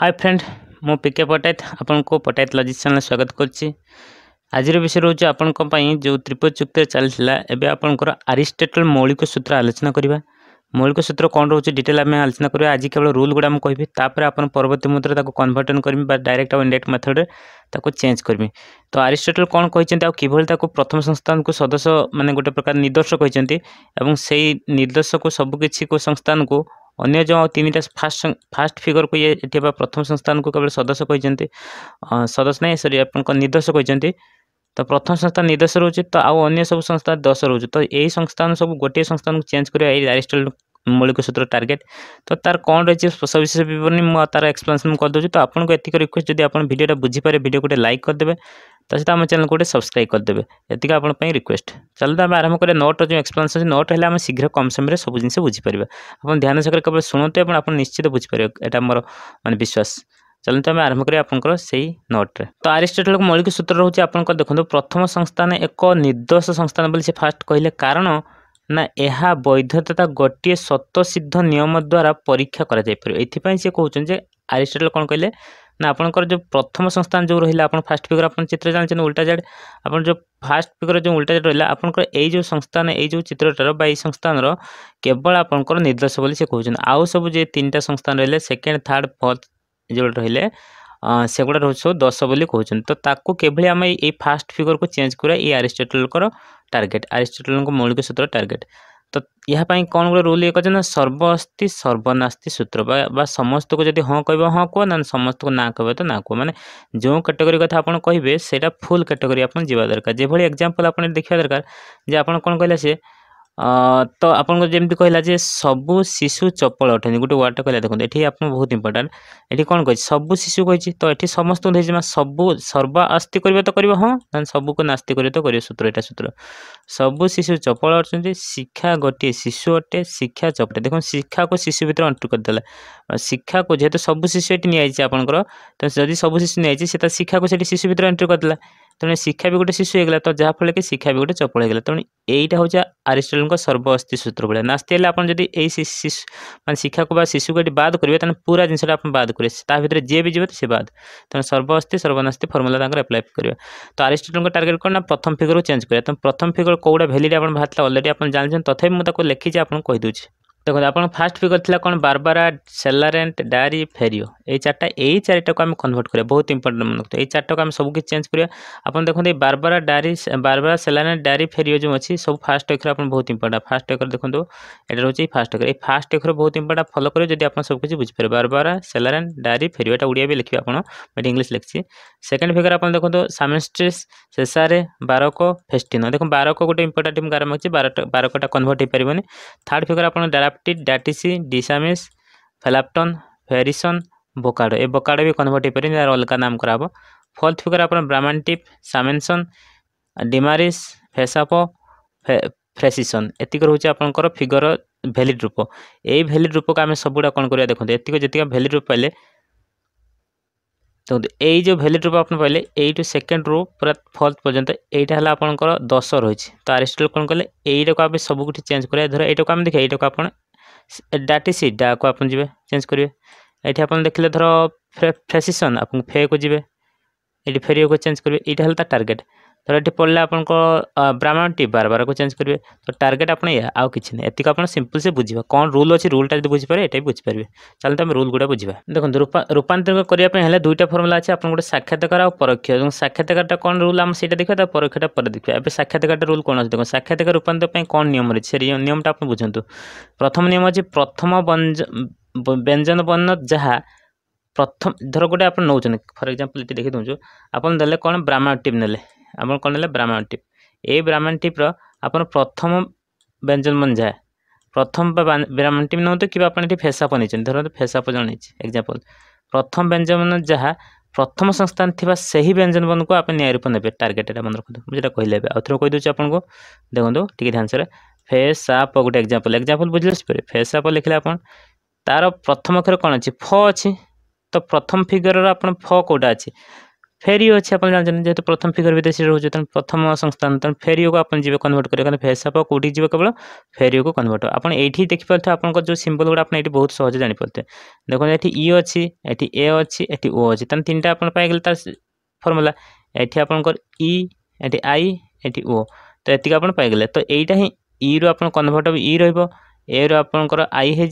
high friend ମୁଁ PK Pattanaik ଆପଣଙ୍କୁ Pattanaik logic channel ସ୍ୱାଗତ କରୁଛି ଆଜିର ବିଷୟ ରହୁଛି ଆପଣଙ୍କ ପାଇଁ ଯେଉଁ ତ୍ରିପଦ ଚୁକ୍ତିରେ ଚାଲିଥିଲା ଏବେ ଆପଣଙ୍କର ଆରିଷ୍ଟେଟଲ୍ ମୌଳିକ ସୂତ୍ର ଆଲୋଚନା କରିବା ମୌଳିକ ସୂତ୍ର କ'ଣ ରହୁଛି ଡିଟେଲ୍ ଆମେ ଆଲୋଚନା କରିବା ଆଜି କେବଳ ରୁଲ୍ ଗୁଡ଼ା ମୁଁ କହିବି ତାପରେ ଆପଣ ପରବର୍ତ୍ତୀ ମୁଦ୍ରାରେ ତାକୁ କନଭର୍ଟନ୍ କରିବି ବା ଡାଇରେକ୍ଟ ଆଉ ଇଣ୍ଡାଇରେକ୍ଟ ମେଥଡ଼ରେ ତାକୁ ଚେଞ୍ଜ କରିବି ତ ଆରିଷ୍ଟେଟଲ୍ କ'ଣ କହିଛନ୍ତି ଆଉ କିଭଳି ତାକୁ ପ୍ରଥମ ସଂସ୍ଥାନକୁ ସଦସ୍ୟ ମାନେ ଗୋଟେ ପ୍ରକାର ନିର୍ଦ୍ଦେଶ କହିଛନ୍ତି ଏବଂ ସେଇ ନିର୍ଦ୍ଦେଶକୁ ସବୁକିଛିକୁ ସଂସ୍ଥାନକୁ ଅନ୍ୟ ଯେଉଁ ଆଉ ତିନିଟା ଫାଷ୍ଟ ଫାଷ୍ଟ ଫିଗରକୁ ଇଏ ଏଠି ବା ପ୍ରଥମ ସଂସ୍ଥାନକୁ କେବଳ ସଦସ୍ୟ କହିଛନ୍ତି ସଦସ୍ୟ ନାହିଁ ସରି ଆପଣଙ୍କ ନିର୍ଦ୍ଦେଶ କହିଛନ୍ତି ତ ପ୍ରଥମ ସଂସ୍ଥା ନିର୍ଦ୍ଦେଶ ରହୁଛି ତ ଆଉ ଅନ୍ୟ ସବୁ ସଂସ୍ଥା ଦଶ ରହୁଛି ତ ଏହି ସଂସ୍ଥାନ ସବୁ ଗୋଟିଏ ସଂସ୍ଥାନକୁ ଚେଞ୍ଜ କରିବା ଏଇ ଆରିଷ୍ଟଲ ମୌଳିକ ସୂତ୍ର ଟାର୍ଗେଟ ତ ତାର କ'ଣ ରହିଛି ସବିଶେଷ ବିବରଣୀ ମୁଁ ତାର ଏକ୍ସପ୍ଲାନେସନ୍ କରିଦେଉଛି ତ ଆପଣଙ୍କୁ ଏତିକି ରିକ୍ୱେଷ୍ଟ ଯଦି ଆପଣ ଭିଡ଼ିଓଟା ବୁଝିପାରିବେ ଭିଡ଼ିଓ ଗୋଟେ ଲାଇକ୍ କରିଦେବେ ତା ସହିତ ଆମ ଚ୍ୟାନେଲକୁ ଗୋଟେ ସବସ୍କ୍ରାଇବ୍ କରିଦେବେ ଏତିକି ଆପଣଙ୍କ ପାଇଁ ରିକ୍ୱେଷ୍ଟ ଚାଲନ୍ତୁ ଆମେ ଆରମ୍ଭ କରିବା ନୋଟ୍ର ଯେଉଁ ଏକ୍ସପ୍ଲାନେସନ୍ ଅଛି ନୋଟ୍ ହେଲେ ଆମେ ଶୀଘ୍ର କମ୍ ସମୟରେ ସବୁ ଜିନିଷ ବୁଝିପାରିବା ଆପଣ ଧ୍ୟାନ ସହକାରେ କେବଳ ଶୁଣନ୍ତୁ ଏବଂ ଆପଣ ନିଶ୍ଚିତ ବୁଝିପାରିବେ ଏଇଟା ମୋର ମାନେ ବିଶ୍ୱାସ ଚାଲନ୍ତୁ ଆମେ ଆରମ୍ଭ କରିବା ଆପଣଙ୍କର ସେଇ ନୋଟ୍ରେ ତ ଆରିଷ୍ଟଟଲଙ୍କ ମୌଳିକ ସୂତ୍ର ରହୁଛି ଆପଣଙ୍କର ଦେଖନ୍ତୁ ପ୍ରଥମ ସଂସ୍ଥାନ ଏକ ନିର୍ଦ୍ଦୋଷ ସଂସ୍ଥାନ ବୋଲି ସେ ଫାଷ୍ଟ କହିଲେ କାରଣ ନା ଏହା ବୈଧତା ଗୋଟିଏ ସ୍ୱତଃସିଦ୍ଧ ନିୟମ ଦ୍ୱାରା ପରୀକ୍ଷା କରାଯାଇପାରିବ ଏଥିପାଇଁ ସେ କହୁଛନ୍ତି ଯେ ଆରିଷ୍ଟଟଲ କ'ଣ କହିଲେ ନା ଆପଣଙ୍କର ଯେଉଁ ପ୍ରଥମ ସଂସ୍ଥାନ ଯେଉଁ ରହିଲା ଆପଣ ଫାଷ୍ଟ ଫିଗର ଆପଣ ଚିତ୍ର ଜାଣିଛନ୍ତି ଉଲ୍ଟା ଜାଡ଼ ଆପଣ ଯେଉଁ ଫାଷ୍ଟ ଫିଗର ଯେଉଁ ଉଲ୍ଟା ଜାଡ଼ ରହିଲା ଆପଣଙ୍କର ଏଇ ଯେଉଁ ସଂସ୍ଥାନ ଏଇ ଯେଉଁ ଚିତ୍ରଟାର ବା ଏଇ ସଂସ୍ଥାନର କେବଳ ଆପଣଙ୍କର ନିର୍ଦ୍ଦେଶ ବୋଲି ସେ କହୁଛନ୍ତି ଆଉ ସବୁ ଯେ ତିନିଟା ସଂସ୍ଥାନ ରହିଲେ ସେକେଣ୍ଡ ଥାର୍ଡ଼ ଫୋର୍ଥ ଯେଉଁଟା ରହିଲେ ସେଗୁଡ଼ା ରହୁଛି ସବୁ ଦଶ ବୋଲି କହୁଛନ୍ତି ତ ତାକୁ କିଭଳି ଆମେ ଏଇ ଫାଷ୍ଟ ଫିଗରକୁ ଚେଞ୍ଜ କରିବା ଏଇ ଆରିଷ୍ଟୋଟେଲଙ୍କର ଟାର୍ଗେଟ୍ ଆରିଷ୍ଟୋଟେଲଙ୍କ ମୌଳିକ ସୂତ୍ର ଟାର୍ଗେଟ୍ ତ ଏହା ପାଇଁ କ'ଣ ଗୋଟେ ରୁଲ୍ ଇଏ କରିଛନ୍ତି ନା ସର୍ବ ଅସ୍ତି ସର୍ବନାସ୍ତି ସୂତ୍ର ବା ସମସ୍ତକୁ ଯଦି ହଁ କହିବ ହଁ କୁହ ନା ସମସ୍ତକୁ ନା କହିବ ତ ନା କୁହ ମାନେ ଯେଉଁ କାଟେଗୋରୀ କଥା ଆପଣ କହିବେ ସେଇଟା ଫୁଲ୍ କାଟେଗୋରୀ ଆପଣ ଯିବା ଦରକାର ଯେଭଳି ଏକ୍ଜାମ୍ପଲ୍ ଆପଣ ଦେଖିବା ଦରକାର ଯେ ଆପଣ କ'ଣ କହିଲେ ସିଏ ତ ଆପଣଙ୍କର ଯେମିତି କହିଲା ଯେ ସବୁ ଶିଶୁ ଚପଳ ଅଟେନି ଗୋଟେ ୱାର୍ଡ଼ଟା କହିଲା ଦେଖନ୍ତୁ ଏଠି ଆପଣ ବହୁତ ଇମ୍ପୋର୍ଟାଣ୍ଟ ଏଠି କ'ଣ କହିଛି ସବୁ ଶିଶୁ କହିଛି ତ ଏଠି ସମସ୍ତଙ୍କୁ ଦେଇଛି ମା ସବୁ ସର୍ବା ଆସ୍ତି କରିବା ତ କରିବ ହଁ ନା ସବୁକୁ ନାସ୍ତି କରିବ ତ କରିବ ସୂତ୍ର ଏଇଟା ସୂତ୍ର ସବୁ ଶିଶୁ ଚପଳ ଅଟନ୍ତି ଶିକ୍ଷା ଗୋଟିଏ ଶିଶୁ ଅଟେ ଶିକ୍ଷା ଚପଟେ ଦେଖନ୍ତୁ ଶିକ୍ଷାକୁ ଶିଶୁ ଭିତରେ ଅଣ୍ଟୁ କରିଦେଲା ଶିକ୍ଷାକୁ ଯେହେତୁ ସବୁ ଶିଶୁ ଏଠି ନିଆଯାଇଛି ଆପଣଙ୍କର ତ ଯଦି ସବୁ ଶିଶୁ ନିଆଯାଇଛି ସେ ତା ଶିକ୍ଷାକୁ ସେଠି ଶିଶୁ ଭିତରେ ଏଣ୍ଟ୍ରି କରିଦେଲା ତେଣୁ ଶିକ୍ଷା ବି ଗୋଟେ ଶିଶୁ ହେଇଗଲା ତ ଯାହାଫଳରେ କି ଶିକ୍ଷା ବି ଗୋଟେ ଚପଳ ହେଇଗଲା ତେଣୁ ଏଇଟା ହେଉଛି ଆରିଷ୍ଟଟଲଙ୍କ ସର୍ବଅସ୍ତି ସୂତ୍ର ଭଳିଆ ନାସ୍ତି ହେଲେ ଆପଣ ଯଦି ଏଇ ମାନେ ଶିକ୍ଷାକୁ ବା ଶିଶୁକୁ ଏଠି ବାଦ୍ କରିବେ ତାହେଲେ ପୁରା ଜିନିଷଟା ଆପଣ ବାଦ୍ କରିବେ ତା ଭିତରେ ଯିଏ ବି ଯିବେ ସେ ବାଦ୍ ତେଣୁ ସର୍ବଅସ୍ତି ସର୍ବନାସ୍ତି ଫର୍ମୁଲା ତାଙ୍କର ଆପ୍ଲାଏ କରିବା ତ ଆରିଷ୍ଟଟଲଙ୍କ ଟାର୍ଗେଟ୍ କ'ଣ ନା ପ୍ରଥମ ଫିଗରକୁ ଚେଞ୍ଜ କରିବା ତେଣୁ ପ୍ରଥମ ଫିଗର କେଉଁଟା ଭ୍ୟାଲିଡ୍ ଆପଣ ବାହାରିଥିଲା ଅଲରେଡ଼ି ଆପଣ ଜାଣିଛନ୍ତି ତଥାପି ମୁଁ ତାକୁ ଲେଖିଛି ଆପଣଙ୍କୁ କହିଦେଉଛି দেখুন আপনার ফার্স্ট ফিগর লা কোণ বারবারা সেলারেন্ট ডায়ারি ফেরিও এই চারটা এই চারিটাকে আমি কনভর্ট করা বহুত ইম্পর্টেন্ট মনে রাখতো এই চারটাকে আমি সবুকি চেঞ্জ করা আপনার দেখুন এই Barbara Darii Barbara Celarent Darii Ferio যে অছি সব ফার্স্ট অক্ষর আপনার বহুত ইম্পর্টেন্ট ফার্স্ট অক্ষর দেখুন এটা রয়েছে এই ফার্স্ট অক্ষর এই ফার্স্ট অক্ষর বহুত ইম্পর্টেন্ট ফলো করে যদি আপনার সবকিছু বুঝিপারে বারবারা সেলারেন্ট ডায়ারি ফেরিও এটা ওড়িয়া বি লিখবে আপনার এটা ইংলিশ লিখছি সেকেন্ড ফিগর আপনার দেখুন সামিস্ট্রিস শেষারে বারক ফেস্টিনো দেখুন বারক গোটে ইম্পর্টেন্ট কারণ হচ্ছে বারোটা বারকটা কনভর্ট হয়ে পারবেনি থার্ড ফিগর আপনার ডায়াপ ডাকটিড ডাটিসি ডিসামিস ফেলাপটন ভ্যারিসন বোকাডো এই বোকাডো বি কনভর্ট হইপারে তার অলগা নাম করা হব ফোর্থ ফিগর আপনার ব্রাহ্মণ টিপ সামেনসন ডিমারিস ফেসাপ ফ্রেসিসন এতিক রয়েছে আপনার ফিগর ভ্যালিড রূপ এই ভ্যালিড রূপকে আমি সবুটা কোণ করা দেখুন এতিক যেত ভ্যালিড রূপ পাইলে দেখুন এই যে ভ্যালিড রূপ আপনার পাইলে এইটু সেকেন্ড রু পুরা ফোর্থ পর্যন্ত এইটা হল আপনার দশ রয়েছে তো আরিস্টল কোণ কলে এইটাকে আমি সবুকিছু চেঞ্জ করা ধর এইটাকে আমি দেখে এইটাকে আপনার ଡାଟି ସିଟ୍ ଆକୁ ଆପଣ ଯିବେ ଚେଞ୍ଜ କରିବେ ଏଠି ଆପଣ ଦେଖିଲେ ଧର ଫ୍ରେସିସନ୍ ଆପଣ ଫେକୁ ଯିବେ ଏଠି ଫେରିବାକୁ ଚେଞ୍ଜ କରିବେ ଏଇଟା ହେଲା ତା ଟାର୍ଗେଟ୍ ଧର ଏଠି ପଡ଼ିଲେ ଆପଣଙ୍କ ବ୍ରାହ୍ମଣଟି ବାରବାରକୁ ଚେଞ୍ଜ କରିବେ ତ ଟାର୍ଗେଟ୍ ଆପଣ ଏଇଆ ଆଉ କିଛି ନାହିଁ ଏତିକି ଆପଣ ସିମ୍ପଲ୍ ସେ ବୁଝିବା କ'ଣ ରୁଲ୍ ଅଛି ରୁଲ୍ଟା ଯଦି ବୁଝିପାରିବେ ଏଇଟା ବି ବୁଝିପାରିବେ ଚାଲନ୍ତୁ ଆମେ ରୁଲ୍ ଗୁଡ଼ା ବୁଝିବା ଦେଖନ୍ତୁ ରୂପାନ୍ତରିତ କରିବା ପାଇଁ ହେଲେ ଦୁଇଟା ଫର୍ମୁଲା ଅଛି ଆପଣ ଗୋଟେ ସାକ୍ଷାତକାର ଆଉ ପରୋକ୍ଷ ଏବଂ ସାକ୍ଷାତକାରଟା କ'ଣ ରୁଲ୍ ଆମେ ସେଇଟା ଦେଖିବା ତା ପରୋକ୍ଷଟା ପରେ ଦେଖିବା ଏବେ ସାକ୍ଷାତକାରଟା ରୁଲ୍ କ'ଣ ଅଛି ଦେଖନ୍ତୁ ସାକ୍ଷାତକାର ରୂପାନ୍ତର ପାଇଁ କ'ଣ ନିୟମ ରହିଛି ସେ ନିୟମଟା ଆପଣ ବୁଝନ୍ତୁ ପ୍ରଥମ ନିୟମ ଅଛି ପ୍ରଥମ ବ୍ୟଞ୍ଜନ ବର୍ଣ୍ଣ ଯାହା ପ୍ରଥମ ଧର ଗୋଟେ ଆପଣ ନେଉଛନ୍ତି ଫର ଏକ୍ଜାମ୍ପଲ୍ ଏଠି ଦେଖି ଦେଉଛୁ ଆପଣ ଦେଲେ କ'ଣ ବ୍ରାହ୍ମଣ ଟିମ୍ ନେଲେ ଆମର କ'ଣ ହେଲା ବ୍ରାହ୍ମଣ ଟିପ୍ ଏଇ ବ୍ରାହ୍ମଣ ଟିପ୍ର ଆପଣ ପ୍ରଥମ ବ୍ୟଞ୍ଜନ ମଞ୍ଜା ପ୍ରଥମ ବ୍ରାହ୍ମଣ ଟିପ୍ ନିଅନ୍ତୁ କିମ୍ବା ଆପଣ ଏଠି ଫେସାପ ନେଇଛନ୍ତି ଧରନ୍ତୁ ଫେସାପ ଜଣେଇଛି ଏକ୍ଜାମ୍ପଲ୍ ପ୍ରଥମ ବ୍ୟଞ୍ଜନ ଯାହା ପ୍ରଥମ ସଂସ୍ଥାନ ଥିବା ସେହି ବ୍ୟଞ୍ଜନ ବର୍ଣ୍ଣକୁ ଆପଣ ନ୍ୟାୟ ରୂପ ନେବେ ଟାର୍ଗେଟେଡ଼ ମନେ ରଖନ୍ତୁ ମୁଁ ଯେଉଁଟା କହିଲେ ଏବେ ଆଉଥରେ କହିଦେଉଛି ଆପଣଙ୍କୁ ଦେଖନ୍ତୁ ଟିକେ ଧ୍ୟାନସରେ ଫେସ୍ ଆପ ଗୋଟେ ଏକ୍ଜାମ୍ପଲ୍ ଏକ୍ଜାମ୍ପଲ୍ ବୁଝିଲେ ପରେ ଫେସ୍ ଆପ ଲେଖିଲେ ଆପଣ ତା'ର ପ୍ରଥମ ଅକ୍ଷର କ'ଣ ଅଛି ଫ ଅଛି ତ ପ୍ରଥମ ଫିଗରର ଆପଣ ଫ କେଉଁଟା ଅଛି ଫେରିଓ ଅଛି ଆପଣ ଜାଣିଛନ୍ତି ଯେହେତୁ ପ୍ରଥମ ଫିଗର ଭିତରେ ସେ ରହୁଛି ତେଣୁ ପ୍ରଥମ ସଂସ୍ଥାନ ତେଣୁ ଫେରିଓକୁ ଆପଣ ଯିବେ କନଭର୍ଟ କରିବେ କାରଣ ଫେସାପ କେଉଁଠି ଯିବେ କେବଳ ଫେରିଓକୁ କନଭର୍ଟ ଆପଣ ଏଇଠି ଦେଖିପାରୁଥିବେ ଆପଣଙ୍କ ଯେଉଁ ସିମ୍ବଲ୍ ଗୁଡ଼ା ଆପଣ ଏଇଠି ବହୁତ ସହଜ ଜାଣିପାରୁଥିବେ ଦେଖନ୍ତୁ ଏଠି ଇ ଅଛି ଏଠି ଏ ଅଛି ଏଠି ଓ ଅଛି ତେଣୁ ତିନିଟା ଆପଣ ପାଇଗଲେ ତାର ଫର୍ମୁଲା ଏଠି ଆପଣଙ୍କର ଇ ଏଠି ଆଇ ଏଠି ଓ ତ ଏତିକି ଆପଣ ପାଇଗଲେ ତ ଏଇଟା ହିଁ ଇରୁ ଆପଣ କନଭର୍ଟ ବି ଇ ରହିବ এর আপনার আই হয়ে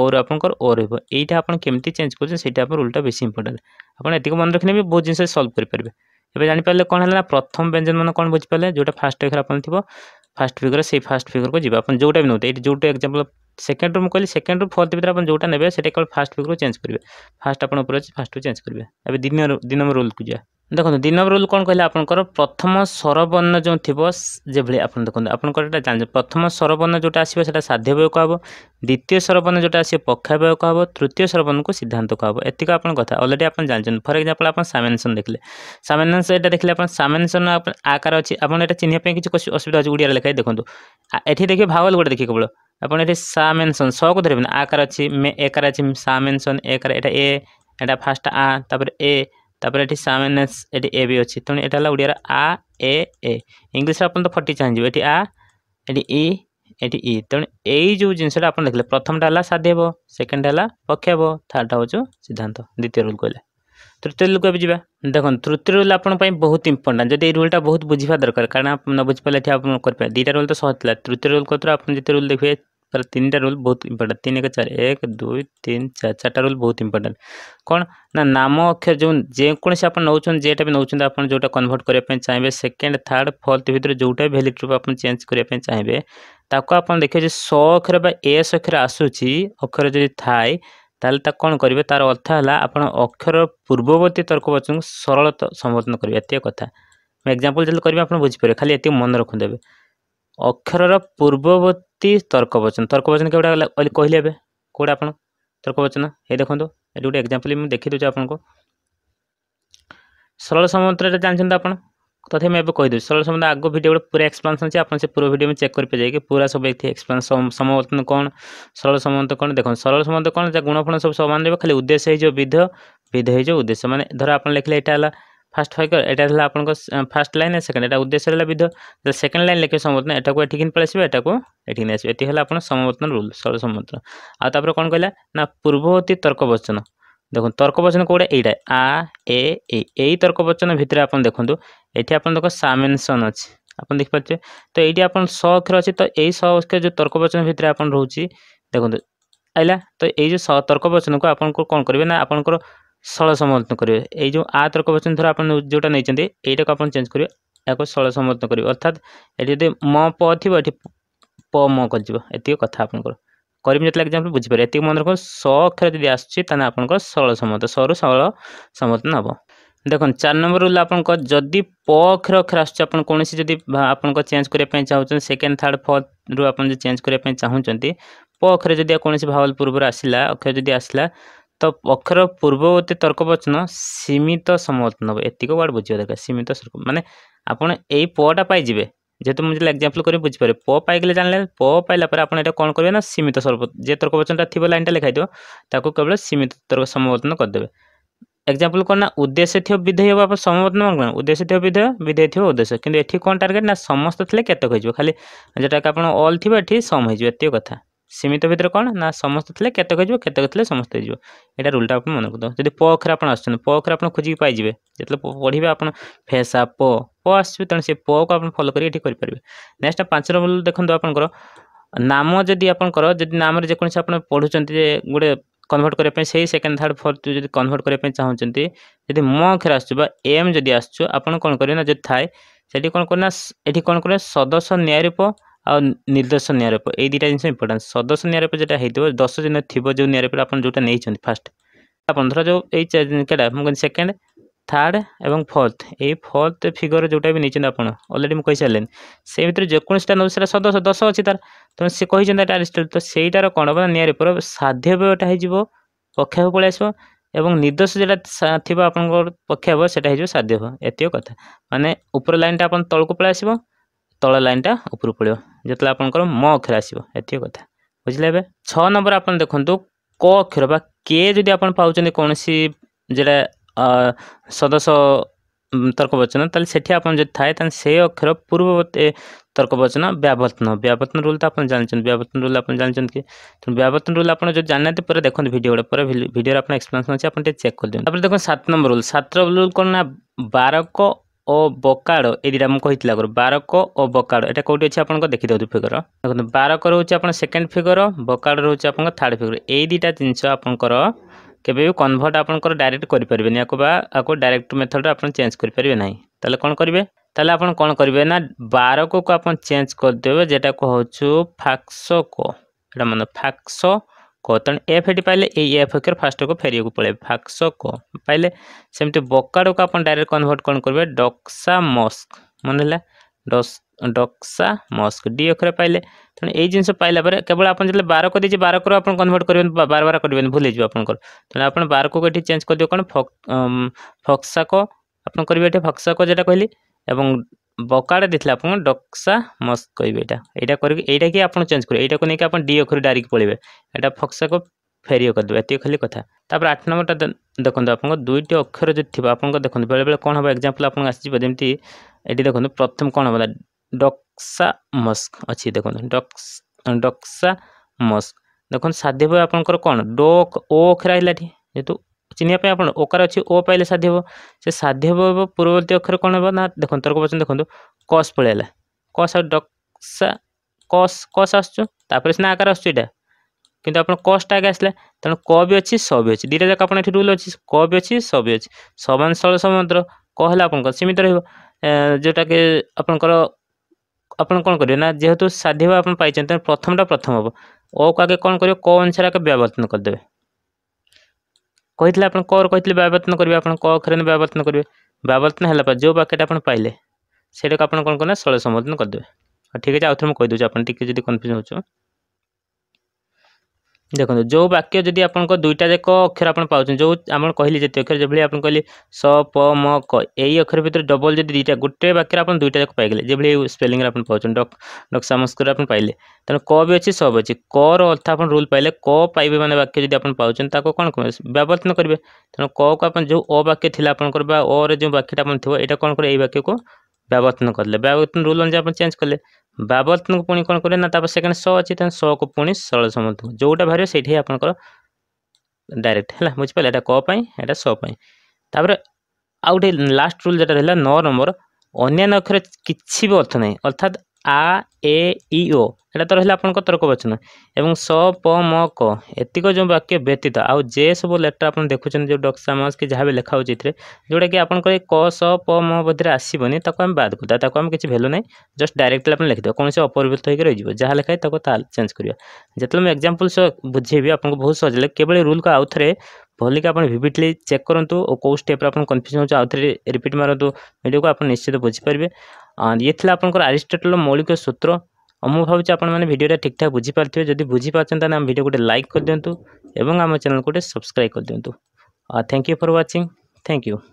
ওর আপনার ও রহব এইটা আপনার কেমি চেঞ্জ করছেন সেইটা আপনার উল্টা বেশি ইম্পর্টাট আপনার এত মনে রাখলে বি বহু জিনিস সলভ করে পারবে এবে জাঁপারে কোণ হল না প্রথম ব্যঞ্জন মানে কোণ বুঝিপারে যেটা ফার্স্ট ফিগর আপনার থাকবে ফার্স্ট ফিগর সেই ফার্স্ট ফিগর কু যা আপনার যেটা বি নেবে এইটা যেটা এক্সাম্পল সেকেন্ড রু ମୁଁ କହିଲି ସେକେଣ୍ଡ ରୁ ଫୋର୍ଥ ଭିତରେ ଆପଣ ଯେଉଁଟା ନେବେ ସେଇଟା କେବଳ ଫାଷ୍ଟ ୱିକ୍ରୁ ଚେଞ୍ଜ କରିବେ ଫାଷ୍ଟ ଆପଣ ଉପରେ ଅଛି ଫାଷ୍ଟରୁ ଚେଞ୍ଜ କରିବେ ଏବେ ଦିନ ଦୁଇ ନମ୍ବର ରୁଲ୍କୁ ଯିବା ଦେଖନ୍ତୁ ଦୁଇ ନମ୍ବର ରୁଲ୍ କ'ଣ କହିଲେ ଆପଣଙ୍କର ପ୍ରଥମ ସ୍ୱରବର୍ଣ୍ଣ ଯେଉଁ ଥିବ ଯେଭଳି ଆପଣ ଦେଖନ୍ତୁ ଆପଣଙ୍କର ଏଇଟା ଜାଣିଛ ପ୍ରଥମ ସ୍ୱରବର୍ଣ୍ଣ ଯେଉଁଟା ଆସିବ ସେଇଟା ସାଧ୍ୟ ବ୍ୟୟକ ହେବ ଦ୍ୱିତୀୟ ସ୍ୱରବର୍ଣ୍ଣ ଯେଉଁଟା ଆସିବ ପକ୍ଷାୟ ବ୍ୟୟକ ହେବ ତୃତୀୟ ସ୍ୱରବର୍ଣ୍ଣକୁ ସିଦ୍ଧାନ୍ତକ ହେବ ଏତିକି ଆପଣ କଥା ଅଲରେଡ଼ି ଆପଣ ଜାଣିଛନ୍ତି ଫର ଏକ୍ଜାମ୍ପଲ୍ ଆପଣ ସାମେନସନ୍ ଦେଖିଲେ ସାମେନସନ୍ ଏଇଟା ଦେଖିଲେ ଆପଣ ସାମେନସନ୍ ଆକାର ଅଛି ଆପଣ ଏଇଟା ଚିହ୍ନିବା ପାଇଁ କିଛି ଅସୁବିଧା ଅଛି ଓଡ଼ିଆରେ ଲେଖାଏ ଦେଖନ୍ତୁ ଏଠି ଦେଖିବେ ଭାୱଲ ଗୋଟେ ଦେଖିବେ କେବଳ ଆପଣ ଏଠି ସା ମେନ୍ସନ୍ ସକୁ ଧରିବେନି ଆକାର ଅଛି ଏକାର ଅଛି ସା ମେନ୍ସନ୍ ଏକାର ଏଇଟା ଏ ଏଇଟା ଫାଷ୍ଟ ଆ ତାପରେ ଏ ତାପରେ ଏଠି ସା ମେନ୍ସ ଏଠି ଏ ବି ଅଛି ତେଣୁ ଏଇଟା ହେଲା ଓଡ଼ିଆର ଆ ଏ ଏ ଇଂଲିଶରେ ଆପଣ ତ ଫଟି ଚାହିଁଯିବେ ଏଠି ଆ ଏଠି ଇ ଏଠି ଇ ତେଣୁ ଏଇ ଯେଉଁ ଜିନିଷଟା ଆପଣ ଦେଖିଲେ ପ୍ରଥମଟା ହେଲା ସାଧ୍ୟବ ସେକେଣ୍ଡଟା ହେଲା ପକ୍ଷେବ ଥାର୍ଡ଼ଟା ହେଉଛି ସିଦ୍ଧାନ୍ତ ଦ୍ୱିତୀୟ ରୁଲ୍ କହିଲେ তৃতীয় লুক এবার যা দেখুন তৃতীয় রোল আপনার বহুত ইম্পর্টাট যদি এই রোলটা বহুত বুঝবা দরকার কারণ ন বুঝিপারে এটি আপনার করে দুইটা রোল তো সহজ লা তৃতীয় রোল কত আপনার যেতে রোল দেখবে তাহলে তিনটা রোল বহুত ইম্পর্টাট তিন এক চার এক দুই তিন চার চারটা রোল বহুত ইম্পর্টাট কোণ না নাম অক্ষর যে যেকোনসি আপনার নৌছেন যেটা বি নৌছেন আপনার যেটা কনভর্ট করা চাইবে সেকেন্ড থার্ড ফোর্থ ভিতরে যেটা ভ্যালিড রূপ আপনার চেঞ্জ করা চাইবে তাকে আপনার দেখবে যে স অক্ষর বা এস অক্ষর আসুচি অক্ষর যদি থাকে তাহলে তা কোণ করবে তার অর্থ হল আপনার অক্ষর পূর্ববর্তী তর্ক বচনকে সরল সম্বোধন করবে এত কথা ମୁଁ ଏକ୍ଜାମ୍ପଲ୍ ଯେତେବେଳେ କରିବି ଆପଣ ବୁଝିପାରିବେ ଖାଲି ଏତିକି ମନେ ରଖିଦେବେ ଅକ୍ଷରର ପୂର୍ବବର୍ତ୍ତୀ ତର୍କବଚନ ତର୍କବଚନ କେଉଁଟା କହିଲେ ଏବେ କେଉଁଟା ଆପଣ ତର୍କବଚନ ଏ ଦେଖନ୍ତୁ ଏଠି ଗୋଟେ ଏକ୍ଜାମ୍ପଲ୍ ମୁଁ ଦେଖିଦେଉଛି ଆପଣଙ୍କୁ ସରଳ ସମାନ୍ତରରେ ଜାଣିଛନ୍ତି ଆପଣ तथे मैं कहीदेवी सरल समेत आग भिडियो गोटे पूरा एक्सप्लेनेसन अच्छे आप पूरा भिडियो में चेक कर पाइए पूरा सब एक एक्सप्लेन समवर्तन कौन सरल समंत कौन देखो सरल समंत कौन जहाँ गुणफुण सब सामान रहा खाली उद्देश्य हो विध विध हो उद्देश्य मैंने धर आप लिखले यहाँ ফার্স্ট ফাইকর এটা হলো আপনার ফার্স্ট লাইনে সেকেন্ড এটা উদ্দেশ্য হল বিধ সেকেন্ড লাইন লিখে সমর্থন এটা এটি কিনে পড়ে আসবে এটা এটি নিয়ে আসবে এটি হল আপনার সমবর্তন রুল সরল সমর্থন আর তারপরে কোণ কহিলা না পূর্ববর্তী তর্ক বচন দেখুন তর্ক বচন কোটা এইটা আ এ এ এই তর্ক বচন ভিতরে আপনার দেখুন এটি আপনার দেখ সামেনসন অছি দেখি পাচ্ছে তো এইটি আপনার স অক্ষর অছি তো এই স অক্ষর যে তর্ক বচন ভিতরে আপনার রয়েছে দেখুন আইলা তো এই যে তর্ক বচনকে আপনার কম করবে না আপনার ষোল সমর্থন করবে এই যে আ তর্ক বচন ধর আপনার যেটা নিয়েছেন এইটাকে আপনার চেঞ্জ করবে এখন ষোল সমর্থন করবে অর্থাৎ এটি যদি ম প থাকবে এটি প ম করব এত কথা আপনার କରିବି ଯେତେବେଳେ ଏକ୍ଜାମ୍ପଲ୍ ବୁଝିପାରିବେ ଏତିକି ମନେ ରଖନ୍ତୁ ସ ଅକ୍ଷର ଯଦି ଆସୁଛି ତାହେଲେ ଆପଣଙ୍କର ସରଳ ସମତ ସରୁ ସରଳ ସମତନ ହେବ ଦେଖନ୍ତୁ ଚାରି ନମ୍ବର ରୁଲ୍ ଆପଣଙ୍କ ଯଦି ପ ଅକ୍ଷର ଅକ୍ଷର ଆସୁଛି ଆପଣ କୌଣସି ଯଦି ଆପଣଙ୍କ ଚେଞ୍ଜ କରିବା ପାଇଁ ଚାହୁଁଛନ୍ତି ସେକେଣ୍ଡ ଥାର୍ଡ଼ ଫୋର୍ଥରୁ ଆପଣ ଯଦି ଚେଞ୍ଜ କରିବା ପାଇଁ ଚାହୁଁଛନ୍ତି ପ ଅକ୍ଷର ଯଦି କୌଣସି ଭାବଲ ପୂର୍ବରୁ ଆସିଲା ଅକ୍ଷର ଯଦି ଆସିଲା ତ ଅକ୍ଷର ପୂର୍ବବର୍ତ୍ତୀ ତର୍କ ବଚନ ସୀମିତ ସମର୍ଥନ ହେବ ଏତିକି ୱାର୍ଡ଼ ବୁଝିବା ଦରକାର ସୀମିତ ମାନେ ଆପଣ ଏଇ ପଟା ପାଇଯିବେ যেহেতু ମୁଁ ଯେତେବେଳେ ଏକ୍ଜାମ୍ପଲ୍ କରି ବୁଝିପାରିବେ ପ ପାଇଗଲେ ଜାଣିଲେ ପ ପାଇଲା ପରେ ଆପଣ ଏଇଟା କ'ଣ କରିବେ ନା ସୀମିତ ସର୍ବତ ଯେ ତର୍କ ବଚନଟା ଥିବ ଲାଇନ୍ଟା ଲେଖାଇଥିବ ତାକୁ କେବଳ ସୀମିତ ତର୍କ ସମବର୍ତ୍ତନ କରିଦେବେ ଏକ୍ଜାମ୍ପଲ୍ କ'ଣ ନା ଉଦ୍ଦେଶ୍ୟ ଥିବ ବିଧେୟ ହେବ ଆପଣ ସମବର୍ତ୍ତନ କ'ଣ ଉଦ୍ଦେଶ୍ୟ ଥିବ ବିଧେୟ ବିଧେୟ ଥିବ ଉଦ୍ଦେଶ୍ୟ କିନ୍ତୁ ଏଠି କ'ଣ ଟାର୍ଗେଟ୍ ନା ସମସ୍ତ ଥିଲେ କେତେକ ହେଇଯିବ ଖାଲି ଯେଉଁଟାକି ଆପଣ ଅଲ୍ ଥିବ ଏଠି ସମ୍ ହେଇଯିବ ଏତିକି କଥା সীমিত ভিতরে କ'ଣ ନା ସମସ୍ତେ ଥିଲେ କେତେକ ଯିବ କେତେକ ଥିଲେ ସମସ୍ତେ ଯିବ ଏଇଟା ରୁଲ୍ଟା ଆପଣ ମନେ କରିଦେବ ଯଦି ପ ଅକ୍ଷର ଆପଣ ଆସୁଛନ୍ତି ପ ଅକ୍ଷର ଆପଣ ଖୋଜିକି ପାଇଯିବେ ଯେତେବେଳେ ପଢ଼ିବେ ଆପଣ ଫେସା ପ ପ ଆସିବେ ତେଣୁ ସେ ପକୁ ଆପଣ ଫଲୋ କରିକି ଏଠି କରିପାରିବେ ନେକ୍ସଟ ପାଞ୍ଚ ନମ୍ବର ଦେଖନ୍ତୁ ଆପଣଙ୍କର ନାମ ଯଦି ଆପଣଙ୍କର ଯଦି ନାମରେ ଯେକୌଣସି ଆପଣ ପଢ଼ୁଛନ୍ତି ଯେ ଗୋଟେ কনভর্ট করা সেই সেকেন্ড থার্ড ফোর্থ যদি কনভর্ট করা চাহুমান যদি ম অক্ষর আসছু বা এম যদি আসছু আপনার কোণ করবে না যদি থাকে সেটি কোণ করবে না এটি কোণ করবে সদস্য ন্যায়রূপ ଆଉ ନିର୍ଦ୍ଦେଶ ନିଆରୋପ ଏଇ ଦୁଇଟା ଜିନିଷ ଇମ୍ପୋର୍ଟାନ୍ସ ସଦସ୍ୟ ନିଆରୋପ ଯେଉଁଟା ହେଇଥିବ ଦଶ ଜଣ ଥିବ ଯେଉଁ ନିଆରୋପ ଆପଣ ଯେଉଁଟା ନେଇଛନ୍ତି ଫାଷ୍ଟ ଆପଣ ଧର ଯେଉଁ ଏଇ କେଟା ମୁଁ କହିଲି ସେକେଣ୍ଡ ଥାର୍ଡ଼ ଏବଂ ଫୋର୍ଥ ଏଇ ଫୋର୍ଥ ଫିଗର ଯେଉଁଟା ବି ନେଇଛନ୍ତି ଆପଣ ଅଲରେଡ଼ି ମୁଁ କହିସାରିଲେଣି ସେ ଭିତରେ ଯେକୌଣସିଟା ନେଉଛି ସେଇଟା ସଦସ୍ୟ ଦଶ ଅଛି ତା'ର ତେଣୁ ସେ କହିଛନ୍ତି ଏଇଟା ଆରିଷ୍ଟଲ୍ ତ ସେଇଟାର କ'ଣ ହେବ ନିଆରୋପର ସାଧ୍ୟବ୍ୟୟଟା ହେଇଯିବ ପକ୍ଷାକୁ ପଳେଇ ଆସିବ ଏବଂ ନିର୍ଦ୍ଦେଶ ଯେଉଁଟା ଥିବ ଆପଣଙ୍କର ପକ୍ଷ ହେବ ସେଇଟା ହେଇଯିବ ସାଧ୍ୟ ହେବ ଏତିକ କଥା ମାନେ ଉପର ଲାଇନ୍ଟା ଆପଣ ତଳକୁ ପଳେଇ ଆସିବ ତଳ ଲାଇନ୍ଟା ଉପରକୁ ପଡ଼ିବ ଯେତେବେଳେ ଆପଣଙ୍କର ମ ଅକ୍ଷର ଆସିବ ଏତିକି କଥା ବୁଝିଲେ ଏବେ ଛଅ ନମ୍ବର ଆପଣ ଦେଖନ୍ତୁ କ ଅକ୍ଷର ବା କେ ଯଦି ଆପଣ ପାଉଛନ୍ତି କୌଣସି ଯେଉଁଟା ସଦସ୍ୟ ତର୍କବଚନ ତାହେଲେ ସେଠି ଆପଣ ଯଦି ଥାଏ ତାହେଲେ ସେ ଅକ୍ଷର ପୂର୍ବବର୍ତ୍ତୀ ତର୍କବଚନ ବ୍ୟାବର୍ତ୍ତନ ବ୍ୟାବର୍ତ୍ତନ ରୁଲ୍ ତ ଆପଣ ଜାଣିଛନ୍ତି ବ୍ୟାବର୍ତ୍ତନ ରୁଲ୍ ଆପଣ ଜାଣିଛନ୍ତି କି ତେଣୁ ବ୍ୟାବର୍ତ୍ତନ ରୁଲ୍ ଆପଣ ଯଦି ଜାଣିନାହାନ୍ତି ପରେ ଦେଖନ୍ତୁ ଭିଡ଼ିଓ ଗୁଡ଼ା ପରେ ଭିଡ଼ିଓରେ ଆପଣ ଏକ୍ସପ୍ଲେନେସନ୍ ଅଛି ଆପଣ ଟିକେ ଚେକ୍ କରିଦିଅନ୍ତୁ ତାପରେ ଦେଖନ୍ତୁ ସାତ ନମ୍ବର ରୁଲ୍ ସାତ ନମ୍ବର ରୁଲ୍ କ'ଣ ନା ବାରକ ଓ ବକାଡ଼ ଏଇ ଦୁଇଟା ମୁଁ କହିଥିଲା ଆଗରୁ ବାରକ ଓ ବକାଡ଼ ଏଇଟା କେଉଁଠି ଅଛି ଆପଣଙ୍କ ଦେଖିଦେଉଛୁ ଫିଗର ଦେଖନ୍ତୁ ବାରକ ରହୁଛି ଆପଣ ସେକେଣ୍ଡ ଫିଗର ବକାଡ଼ ରହୁଛି ଆପଣଙ୍କ ଥାର୍ଡ଼ ଫିଗର ଏଇ ଦୁଇଟା ଜିନିଷ ଆପଣଙ୍କର କେବେ ବି କନଭର୍ଟ ଆପଣଙ୍କର ଡାଇରେକ୍ଟ କରିପାରିବେନି ଆକୁ ବା ଆକୁ ଡାଇରେକ୍ଟ ମେଥଡ଼ରେ ଆପଣ ଚେଞ୍ଜ କରିପାରିବେ ନାହିଁ ତାହେଲେ କ'ଣ କରିବେ ତାହେଲେ ଆପଣ କ'ଣ କରିବେ ନା ବାରକକୁ ଆପଣ ଚେଞ୍ଜ କରିଦେବେ ଯେଟାକୁ ହେଉଛୁ ଫାକ୍ସୋକୋ ଏଇଟା ମାନେ ଫାକ୍ସୋ କ ତେଣୁ ଏଫ୍ ଏଠି ପାଇଲେ ଏଇ ଏଫ୍ ଅକ୍ଷର ଫାଷ୍ଟକୁ ଫେରିବାକୁ ପଳାଇବେ ଫାକ୍ସ କ ପାଇଲେ ସେମିତି ବକାଡ଼କୁ ଆପଣ ଡାଇରେକ୍ଟ କନଭର୍ଟ କ'ଣ କରିବେ ଡକ୍ସା ମସ୍କ ମନେ ହେଲା ଡକ୍ସା ମସ୍କ ଡି ଅକ୍ଷର ପାଇଲେ ତେଣୁ ଏଇ ଜିନିଷ ପାଇଲା ପରେ କେବଳ ଆପଣ ଯେତେବେଳେ ବାର କରିଦେଇଛି ବାରକରୁ ଆପଣ କନଭର୍ଟ କରିବେନି ବାର ବାର କରିବେନି ଭୁଲିଯିବ ଆପଣଙ୍କର ତେଣୁ ଆପଣ ବାରକୁ ଏଠି ଚେଞ୍ଜ କରିଦେବେ କ'ଣ ଫକ୍ସାକ ଆପଣ କରିବେ ଏଠି ଫକ୍ସାକ ଯେଉଁଟା କହିଲି ଏବଂ বকাটা দিয়েছিল আপনার ডকসা মস্ক কহবে এটা এইটা করি এইটা কি আপনার চেঞ্জ করবে এইটা নিয়ে আপনার ডি অক্ষর ডাইরেক্ট পড়বে এটা ফক্সাকে ফেরিও করদেবে এত খালি কথা তাপরে আট নম্বরটা দেখুন আপনার দুইটি অক্ষর যদি থাকবে আপনার দেখুন বেড়ে বেড়ে কম হব এক্সাম্পল আপনার আসিব যেমনি এটি দেখুন প্রথম কম হব ডকসা মস্ক অছি দেখুন ডক্স ডকসা মস্ক দেখুন সাধ্য আপনার কোণ ডোক ও অক্ষর আসলাটি যেহেতু ଚିହ୍ନିବା পাই ଆପଣ ଓକାର ଅଛି ଓ ପାଇଲେ ସାଧ୍ୟ ହେବ ସେ ସାଧ୍ୟ ହେବ ହେବ ପୂର୍ବବର୍ତ୍ତୀ ଅକ୍ଷର କ'ଣ ହେବ ନା ଦେଖନ୍ତୁ ତର୍କ ବଚନ ଦେଖନ୍ତୁ କସ୍ ପଳେଇଲା କସ୍ ଆଉ ଡକ୍ସା କସ୍ କସ୍ ଆସୁଛୁ ତାପରେ ସିନା ଆକାର ଆସୁଛି ଏଇଟା କିନ୍ତୁ ଆପଣ କସ୍ଟା ଆଗେ ଆସିଲା ତେଣୁ କ ବି ଅଛି ସ ବି ଅଛି ଦୁଇଟା ଯାକ ଆପଣ ଏଠି ରୁଲ୍ ଅଛି କ ବି ଅଛି ସ ବି ଅଛି ସମାନ ସ୍ଥଳ ସମୁଦ୍ର କ ହେଲା ଆପଣଙ୍କର ସୀମିତ ରହିବ ଯେଉଁଟାକି ଆପଣଙ୍କର ଆପଣ କ'ଣ କରିବେ ନା ଯେହେତୁ ସାଧ୍ୟ ଆପଣ ପାଇଛନ୍ତି ତେଣୁ ପ୍ରଥମଟା ପ୍ରଥମ ହେବ ଓକୁ ଆଗେ କ'ଣ କରିବେ କ ଅନୁସାରେ ଆଗେ ବ୍ୟବର୍ତ୍ତନ କରିଦେବେ କହିଥିଲେ ଆପଣ କର କହିଥିଲେ ବ୍ୟବର୍ତ୍ତନ କରିବେ ଆପଣ କ ଅକ୍ଷରରେ ବ୍ୟବର୍ତ୍ତନ କରିବେ ବ୍ୟବର୍ତ୍ତନ ହେଲା ପରେ ଯେଉଁ ବାକ୍ୟଟା ଆପଣ ପାଇଲେ ସେଇଟାକୁ ଆପଣ କ'ଣ କରିବେ ଶୈଳ ସମ୍ବୋଧନ କରିଦେବେ ଠିକ୍ ଅଛି ଆଉଥରେ ମୁଁ କହିଦେଉଛି ଆପଣ ଟିକେ ଯଦି କନଫ୍ୟୁଜ୍ ହେଉଛୁ ଦେଖନ୍ତୁ ଯେଉଁ ବାକ୍ୟ ଯଦି ଆପଣଙ୍କ ଦୁଇଟା ଯାକ ଅକ୍ଷର ଆପଣ ପାଉଛନ୍ତି ଯେଉଁ ଆପଣ କହିଲେ ଯେତେ ଅକ୍ଷର ଯେଭଳି ଆପଣ କହିଲେ ସ ପ ମ କ ଏଇ ଅକ୍ଷର ଭିତରେ ଡବଲ୍ ଯଦି ଦୁଇଟା ଗୋଟେ ବାକ୍ୟରେ ଆପଣ ଦୁଇଟା ଯାକ ପାଇଗଲେ ଯେଭଳି ସ୍ପେଲିଂରେ ଆପଣ ପାଉଛନ୍ତି ଡକ୍ ଡକ୍ ସାମସ୍କର ଆପଣ ପାଇଲେ ତେଣୁ କ ବି ଅଛି ସବ୍ ଅଛି କର ଅର୍ଥ ଆପଣ ରୁଲ୍ ପାଇଲେ କ ପାଇବେ ମାନେ ବାକ୍ୟ ଯଦି ଆପଣ ପାଉଛନ୍ତି ତାକୁ କ'ଣ ବ୍ୟବର୍ତ୍ତନ କରିବେ ତେଣୁ କକୁ ଆପଣ ଯେଉଁ ଅ ବାକ୍ୟ ଥିଲା ଆପଣଙ୍କର ବା ଅରେ ଯେଉଁ ବାକ୍ୟଟା ଆପଣ ଥିବ ଏଇଟା କ'ଣ କରିବେ ଏଇ ବାକ୍ୟକୁ ব্যবর্তন করলে ব্যবর্তন রুল অনুযায়ী ଆପଣ ଚେଞ୍ଜ କଲେ ব্যবর্তনକୁ ପୁଣି କ'ଣ କଲେ ନା ତାପରେ ସେକେଣ୍ଡ ସ ଅଛି ତେଣୁ ସକୁ ପୁଣି ସରଳ ସମର୍ଥକ ଯେଉଁଟା ବାହାରିବ ସେଇଠି ଆପଣଙ୍କର ଡାଇରେକ୍ଟ ହେଲା ବୁଝିପାରିଲେ ଏଇଟା କ ପାଇଁ ଏଇଟା ସ ପାଇଁ ତାପରେ ଆଉ ଗୋଟେ ଲାଷ୍ଟ ରୁଲ୍ ଯେଉଁଟା ରହିଲା ନଅ ନମ୍ବର ଅନ୍ୟାନ୍ୟ ଅକ୍ଷର କିଛି ବି ଅର୍ଥ ନାହିଁ ଅର୍ଥାତ୍ ଆ ଏ ଇ ଓ এটা ତ ରହିଲା ଆପଣଙ୍କ ତର୍କ ବଚନ ଏବଂ ସ ପ ମ କ ଏତିକ ଯେଉଁ ବାକ୍ୟ ବ୍ୟତୀତ ଆଉ ଯେ ସବୁ ଲେଟର୍ ଆପଣ ଦେଖୁଛନ୍ତି ଯେଉଁ ଡକ୍ସାମାସ୍ କି ଯାହା ବି ଲେଖା ହେଉଛି ଏଥିରେ ଯେଉଁଟାକି ଆପଣଙ୍କର କ ସ ପ ମ ମଧ୍ୟରେ ଆସିବନି ତାକୁ ଆମେ ବାଦ୍ କରିଦେବା ତାକୁ ଆମେ କିଛି ଭ୍ୟାଲୁ ନାହିଁ ଜଷ୍ଟ ଡାଇରେକ୍ଟଲି ଆପଣ ଲେଖିଦେବା କୌଣସି ଅପରିବର୍ତ୍ତ ହୋଇକି ରହିଯିବ ଯାହା ଲେଖାଏ ତାକୁ ତାହା ଚେଞ୍ଜ କରିବା ଯେତେବେଳେ ମୁଁ ଏକ୍ଜାମ୍ପଲ୍ ସହ ବୁଝେଇବି ଆପଣଙ୍କୁ ବହୁତ ସହଜ ଲାଗେ କେବଳ ରୁଲ୍କୁ ଆଉ ଥରେ ଭଲିକି ଆପଣ ଭିଭିଡ଼ଲି ଚେକ୍ କରନ୍ତୁ ଓ କେଉଁ ଷ୍ଟେପ୍ରେ ଆପଣ କନଫ୍ୟୁଜନ୍ ହେଉଛି ଆଉ ଥରେ ରିପିଟ୍ ମାରନ୍ତୁ ଭିଡ଼ିଓକୁ ଆପଣ ନିଶ୍ଚିତ ବୁଝିପାରିବେ ଇଏ ଥିଲା ଆପଣଙ୍କର ଆରିଷ୍ଟଟଲ୍ର ମୌଳିକ ସୂତ୍ର ମୁଁ ଭାବୁଛି ଆପଣମାନେ ଭିଡ଼ିଓଟା ଠିକ୍ଠାକ୍ ବୁଝିପାରୁଥିବେ ଯଦି ବୁଝିପାରୁଛନ୍ତି ତାହେଲେ ଆମ ଭିଡ଼ିଓ ଗୋଟେ ଲାଇକ୍ କରିଦିଅନ୍ତୁ ଏବଂ ଆମ ଚ୍ୟାନେଲ୍ ଗୋଟେ ସବସ୍କ୍ରାଇବ୍ କରିଦିଅନ୍ତୁ thank you for watching thank you